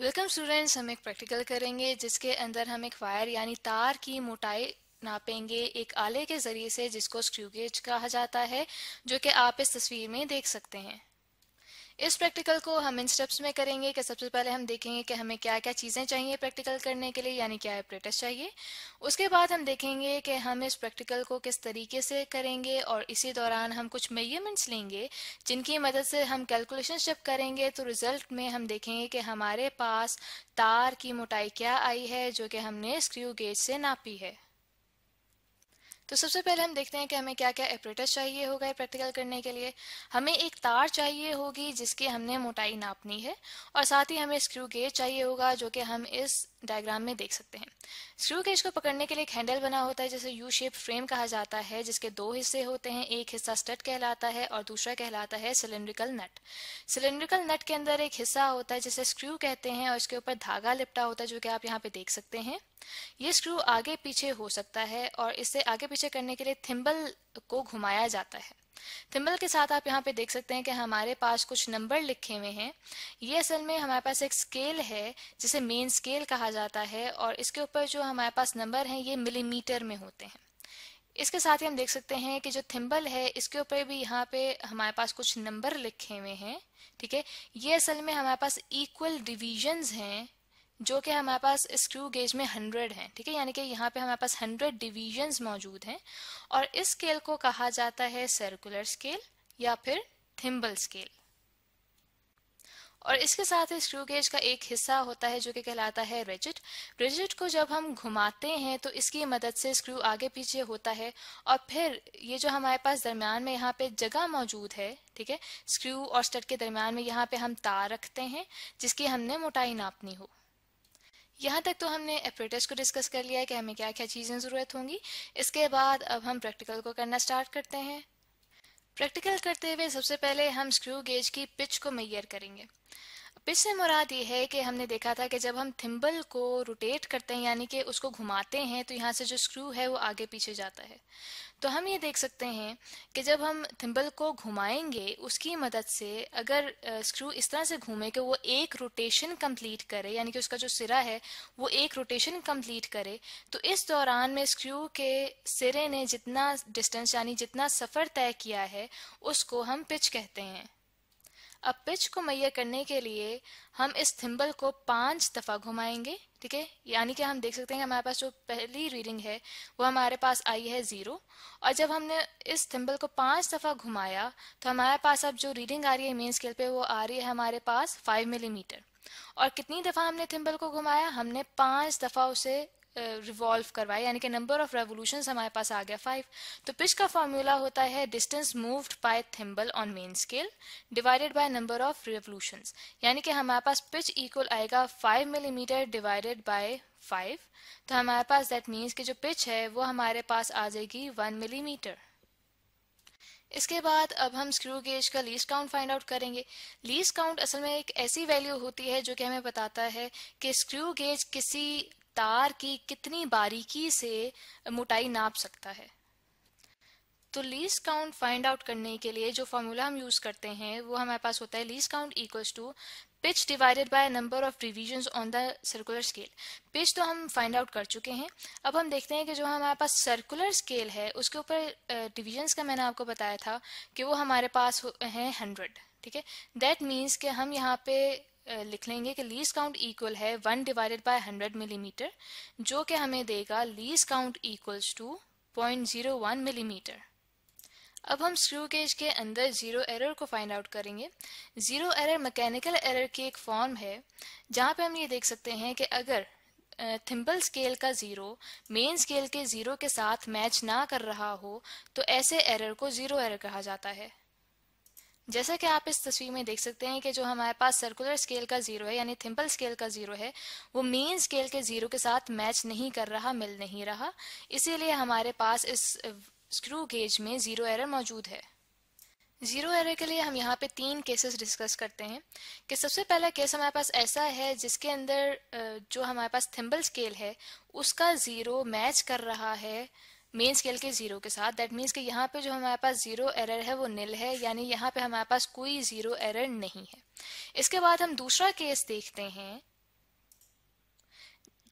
Welcome students हम एक practical करेंगे जिसके अंदर हम एक वायर यानी तार की मोटाई नापेंगे एक आले के जरिए से जिसको स्क्रूगेज कहा जाता है जो कि आप इस तस्वीर में देख सकते हैं इस प्रैक्टिकल को हम इन स्टेप्स में करेंगे कि सबसे पहले हम देखेंगे कि हमें क्या क्या चीज़ें चाहिए प्रैक्टिकल करने के लिए यानी क्या अप्रेटस चाहिए उसके बाद हम देखेंगे कि हम इस प्रैक्टिकल को किस तरीके से करेंगे और इसी दौरान हम कुछ मेयरमेंट्स लेंगे जिनकी मदद से हम कैलकुलेशन जब करेंगे तो रिजल्ट में हम देखेंगे कि हमारे पास तार की मोटाई क्या आई है जो कि हमने स्क्रू गेज से नापी है तो सबसे पहले हम देखते हैं कि हमें क्या क्या एपरेटस चाहिए होगा प्रैक्टिकल करने के लिए हमें एक तार चाहिए होगी जिसकी हमने मोटाई नापनी है और साथ ही हमें स्क्रू गेज चाहिए होगा जो कि हम इस डायग्राम में देख सकते हैं स्क्रू केज को पकड़ने के लिए एक हैंडल बना होता है जिसे यू शेप फ्रेम कहा जाता है जिसके दो हिस्से होते हैं एक हिस्सा स्टड कहलाता है और दूसरा कहलाता है सिलेंड्रिकल नट सिलेंड्रिकल नट के अंदर एक हिस्सा होता है जिसे स्क्रू कहते हैं और इसके ऊपर धागा लिपटा होता है जो कि आप यहाँ पे देख सकते हैं ये स्क्रू आगे पीछे हो सकता है और इसे आगे पीछे करने के लिए थिम्बल को घुमाया जाता है थिम्बल के साथ आप यहाँ पे देख सकते हैं कि हमारे पास कुछ नंबर लिखे हुए हैं ये असल में हमारे पास एक स्केल है जिसे मेन स्केल कहा जाता है और इसके ऊपर जो हमारे पास नंबर हैं ये मिलीमीटर में होते हैं इसके साथ ही हम देख सकते हैं कि जो थिम्बल है इसके ऊपर भी यहाँ पे हमारे पास कुछ नंबर लिखे हुए हैं ठीक है ये असल में हमारे पास इक्वल डिविजन्स हैं जो कि हमारे पास स्क्रू गेज में हंड्रेड हैं ठीक है यानी कि यहाँ पे हमारे पास हंड्रेड डिवीजन्स मौजूद हैं और इस स्केल को कहा जाता है सर्कुलर स्केल या फिर थिम्बल स्केल और इसके साथ ही स्क्रू गेज का एक हिस्सा होता है जो कि कहलाता है रिजिट रिजिट को जब हम घुमाते हैं तो इसकी मदद से स्क्रू आगे पीछे होता है और फिर ये जो हमारे पास दरमियान में यहाँ पे जगह मौजूद है ठीक है स्क्रू और स्टड के दरमियान में यहाँ पे हम तार रखते हैं जिसकी हमने मोटाई नापनी हो यहाँ तक तो हमने अपरेटर्स को डिस्कस कर लिया है कि हमें क्या क्या चीज़ें ज़रूरत होंगी इसके बाद अब हम प्रैक्टिकल को करना स्टार्ट करते हैं प्रैक्टिकल करते हुए सबसे पहले हम स्क्रू गेज की पिच को मैयर करेंगे पिच से मुराद ये है कि हमने देखा था कि जब हम थिम्बल को रोटेट करते हैं यानी कि उसको घुमाते हैं तो यहाँ से जो स्क्रू है वो आगे पीछे जाता है तो हम ये देख सकते हैं कि जब हम थिम्बल को घुमाएंगे उसकी मदद से अगर स्क्रू इस तरह से घूमे कि वो एक रोटेशन कंप्लीट करे यानी कि उसका जो सिरा है वो एक रोटेशन कंप्लीट करे तो इस दौरान में स्क्रू के सिरे ने जितना डिस्टेंस यानी जितना सफ़र तय किया है उसको हम पिच कहते हैं अब पिच को मैया करने के लिए हम इस थिम्बल को पांच दफा घुमाएंगे ठीक है यानी कि हम देख सकते हैं हमारे पास जो पहली रीडिंग है वो हमारे पास आई है जीरो और जब हमने इस थिम्बल को पांच दफा घुमाया तो हमारे पास अब जो रीडिंग आ रही है मेन स्केल पे वो आ रही है हमारे पास फाइव मिलीमीटर और कितनी दफा हमने थिम्बल को घुमाया हमने पांच दफा उसे रिवॉल्व करवाया यानी कि नंबर ऑफ रेवोल्यूशन हमारे पास आ गया फाइव तो पिच का फॉर्मूला होता है distance moved by thimble on main scale divided by number of revolution यानी कि हमारे पास पिच इक्वल आएगा five millimetre divided by five तो हमारे पास दैट मीन्स की जो पिच है वो हमारे पास आ जाएगी वन मिलीमीटर इसके बाद अब हम स्क्रू गेज का लीस्ट काउंट फाइंड आउट करेंगे लीस्ट काउंट असल में एक ऐसी वैल्यू होती है जो कि हमें बताता है कि स्क्रू गेज किसी तार की कितनी बारीकी से मोटाई नाप सकता है तो लीज काउंट फाइंड आउट करने के लिए जो फॉर्मूला हम यूज करते हैं वो हमारे पास होता है least count equals to pitch divided by number of revision on the circular scale pitch तो हम फाइंड आउट कर चुके हैं अब हम देखते हैं कि जो हमारे पास सर्कुलर स्केल है उसके ऊपर डिविजन्स uh, का मैंने आपको बताया था कि वो हमारे पास है हंड्रेड ठीक है दैट मीन्स कि हम यहाँ पे लिख लेंगे कि लीज काउंट इक्वल है one divided by hundred millimetre जो कि हमें देगा least count equals to point zero one millimetre अब हम स्क्रू गेज के अंदर ज़ीरो एरर को फाइंड आउट करेंगे ज़ीरो एरर मैकेनिकल एरर की एक फॉर्म है जहाँ पे हम ये देख सकते हैं कि अगर थिम्बल स्केल का ज़ीरो मेन स्केल के ज़ीरो के साथ मैच ना कर रहा हो तो ऐसे एरर को ज़ीरो एरर कहा जाता है जैसा कि आप इस तस्वीर में देख सकते हैं कि जो हमारे पास सर्कुलर स्केल का जीरो है यानी थिम्पल स्केल का जीरो है वो मेन स्केल के जीरो के साथ मैच नहीं कर रहा मिल नहीं रहा इसीलिए हमारे पास इस स्क्रू गेज में जीरो एरर मौजूद है जीरो एरर के लिए हम यहाँ पे तीन केसेस डिस्कस करते हैं कि सबसे पहला केस हमारे पास ऐसा है जिसके अंदर जो हमारे पास थिम्बल स्केल है उसका जीरो मैच कर रहा है मेन स्केल के जीरो के साथ दैट मीन्स कि यहाँ पे जो हमारे पास जीरो एरर है वो निल है यानी यहाँ पे हमारे पास कोई जीरो एरर नहीं है इसके बाद हम दूसरा केस देखते हैं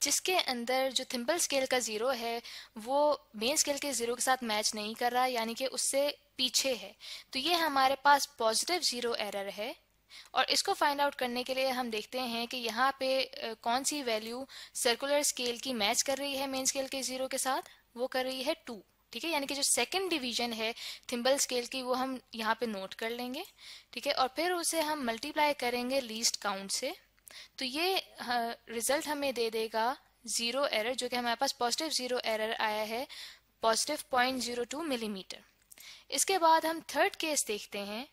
जिसके अंदर जो थिम्पल स्केल का ज़ीरो है वो मेन स्केल के ज़ीरो के साथ मैच नहीं कर रहा यानी कि उससे पीछे है तो ये हमारे पास पॉजिटिव ज़ीरो एरर है और इसको फाइंड आउट करने के लिए हम देखते हैं कि यहाँ पे कौन सी वैल्यू सर्कुलर स्केल की मैच कर रही है मेन स्केल के ज़ीरो के साथ वो कर रही है टू ठीक है यानी कि जो सेकंड डिवीजन है थिम्बल स्केल की वो हम यहाँ पे नोट कर लेंगे ठीक है और फिर उसे हम मल्टीप्लाई करेंगे लीस्ट काउंट से तो ये रिजल्ट हमें दे देगा जीरो एरर जो कि हमारे पास पॉजिटिव जीरो एरर आया है positive point zero two millimetre इसके बाद हम थर्ड केस देखते हैं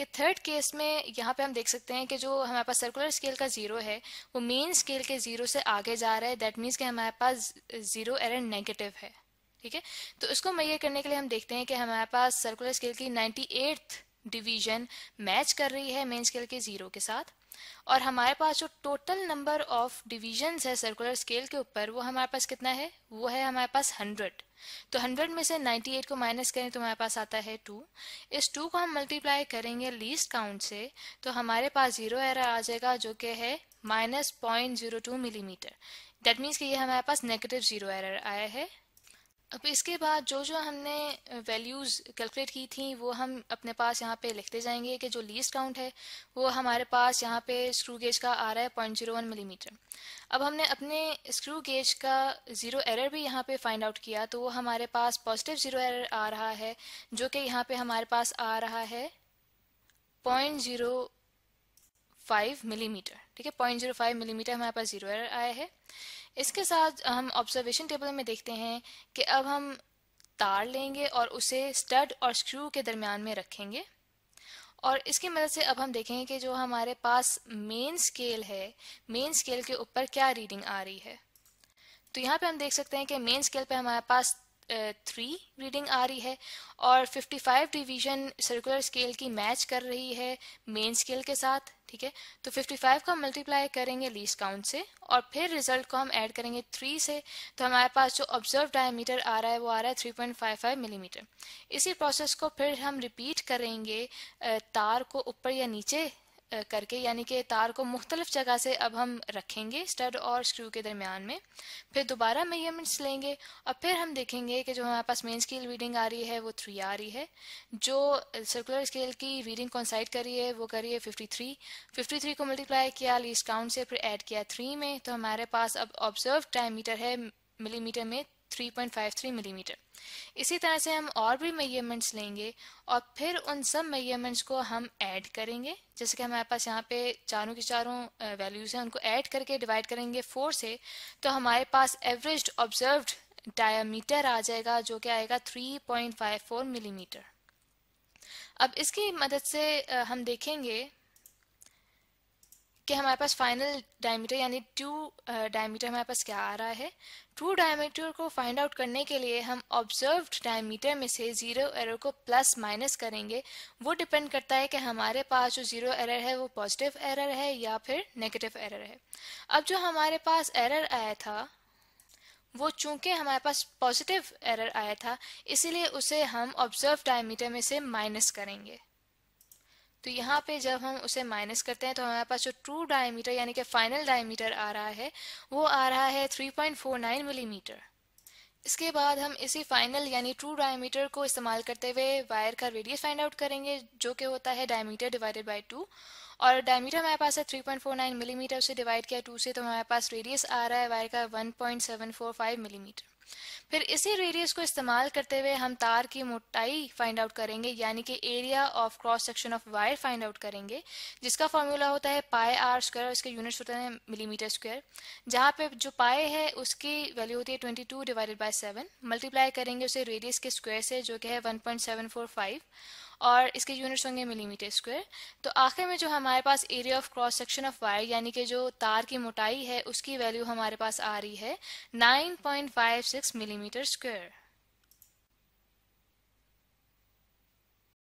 कि थर्ड केस में यहाँ पे हम देख सकते हैं कि जो हमारे पास सर्कुलर स्केल का जीरो है वो मेन स्केल के जीरो से आगे जा रहा है दैट मीन्स कि हमारे पास जीरो एरर नेगेटिव है ठीक है तो इसको मैय करने के लिए हम देखते हैं कि हमारे पास सर्कुलर स्केल की नाइन्टी डिवीजन मैच कर रही है मेन स्केल के जीरो के साथ और हमारे पास जो टोटल नंबर ऑफ डिविजन है सर्कुलर स्केल के ऊपर वो हमारे पास कितना है वो है हमारे पास हंड्रेड तो हंड्रेड में से नाइन्टी एट को माइनस करें तो हमारे पास आता है टू इस टू को हम मल्टीप्लाई करेंगे लीस्ट काउंट से तो हमारे पास जीरो एरर आ जाएगा जो कि है minus point zero two millimetre that means कि ये हमारे पास नेगेटिव जीरो एरर आया है अब इसके बाद जो जो हमने वैल्यूज़ कैलकुलेट की थी वो हम अपने पास यहाँ पे लिखते जाएंगे कि जो लीस्ट काउंट है वो हमारे पास यहाँ पे स्क्रू गेज का आ रहा है पॉइंट जीरो वन मिलीमीटर अब हमने अपने स्क्रू गेज का ज़ीरो एरर भी यहाँ पे फाइंड आउट किया तो वो हमारे पास पॉजिटिव ज़ीरो एरर आ रहा है जो कि यहाँ पे हमारे पास आ रहा है पॉइंट जीरो फाइव मिलीमीटर ठीक है पॉइंट जीरो फाइव मिलीमीटर हमारे पास जीरो एरर आया है इसके साथ हम ऑब्जर्वेशन टेबल में देखते हैं कि अब हम तार लेंगे और उसे स्टड और स्क्रू के दरमियान में रखेंगे और इसकी मदद से अब हम देखेंगे कि जो हमारे पास मेन स्केल है मेन स्केल के ऊपर क्या रीडिंग आ रही है तो यहाँ पे हम देख सकते हैं कि मेन स्केल पे हमारे पास थ्री रीडिंग आ रही है और 55 डिवीजन सर्कुलर स्केल की मैच कर रही है मेन स्केल के साथ ठीक है तो 55 का मल्टीप्लाई करेंगे लीस्ट काउंट से और फिर रिजल्ट को हम ऐड करेंगे थ्री से तो हमारे पास जो ऑब्जर्व डायमीटर आ रहा है वो आ रहा है 3.55 मिलीमीटर mm. इसी प्रोसेस को फिर हम रिपीट करेंगे तार को ऊपर या नीचे करके यानी कि तार को मुख्तलिफ जगह से अब हम रखेंगे स्टड और स्क्रू के दरमियान में फिर दोबारा मेजरमेंट्स लेंगे और फिर हम देखेंगे कि जो हमारे पास मेन स्केल रीडिंग आ रही है वो थ्री आ रही है जो सर्कुलर स्केल की रीडिंग कॉन्साइड करी है वो करी है फिफ्टी थ्री फिफ्टी थ्री को मल्टीप्लाई किया लीस्ट काउंट से फिर एड किया थ्री में तो हमारे पास अब ऑब्जर्व टाइम मीटर है मिलीमीटर में 3.53 मिलीमीटर mm. इसी तरह से हम और भी मेजरमेंट्स लेंगे और फिर उन सब मेजरमेंट्स को हम ऐड करेंगे जैसे कि हमारे पास यहाँ पे चारों के चारों वैल्यूज़ हैं उनको ऐड करके डिवाइड करेंगे फोर से तो हमारे पास एवरेज ऑब्जर्व डायामीटर आ जाएगा जो कि आएगा 3.54 मिलीमीटर mm. अब इसकी मदद से हम देखेंगे कि हमारे पास फाइनल डायमीटर यानी टू डायमीटर uh, हमारे पास क्या आ रहा है टू डायमीटर को फाइंड आउट करने के लिए हम ऑब्जर्व डायमीटर में से जीरो एरर को प्लस माइनस करेंगे वो डिपेंड करता है कि हमारे पास जो जीरो एरर है वो पॉजिटिव एरर है या फिर नेगेटिव एरर है अब जो हमारे पास एरर आया था वो चूंकि हमारे पास पॉजिटिव एरर आया था इसीलिए उसे हम ऑब्जर्व डायमीटर में से माइनस करेंगे तो यहाँ पे जब हम उसे माइनस करते हैं तो हमारे पास जो ट्रू डायमीटर यानी कि फाइनल डायमीटर आ रहा है वो आ रहा है 3.49 मिलीमीटर इसके बाद हम इसी फाइनल यानी ट्रू डायमीटर को इस्तेमाल करते हुए वायर का रेडियस फाइंड आउट करेंगे जो कि होता है डायमीटर डिवाइडेड बाई टू और डायमीटर हमारे पास है 3.49 मिलीमीटर mm, उसे डिवाइड किया टू से तो हमारे पास रेडियस आ रहा है वायर का 1.745 मिलीमीटर mm. फिर इसी रेडियस को इस्तेमाल करते हुए हम तार की मोटाई फाइंड आउट करेंगे यानी कि area of cross section of wire find out करेंगे जिसका फॉर्मूला होता है पाए आर स्क्वायर उसके यूनिट्स होते हैं मिलीमीटर स्क्वायर जहाँ पे जो पाए है उसकी वैल्यू होती है twenty two divided by seven multiply करेंगे उसे रेडियस के स्क्वायर से जो कि है one point seven four five और इसके यूनिट्स होंगे मिलीमीटर स्क्वायर तो आखिर में जो हमारे पास area of cross section of wire यानी कि जो तार की मोटाई है उसकी वैल्यू हमारे पास आ रही है 9.56 मिलीमीटर स्क्वायर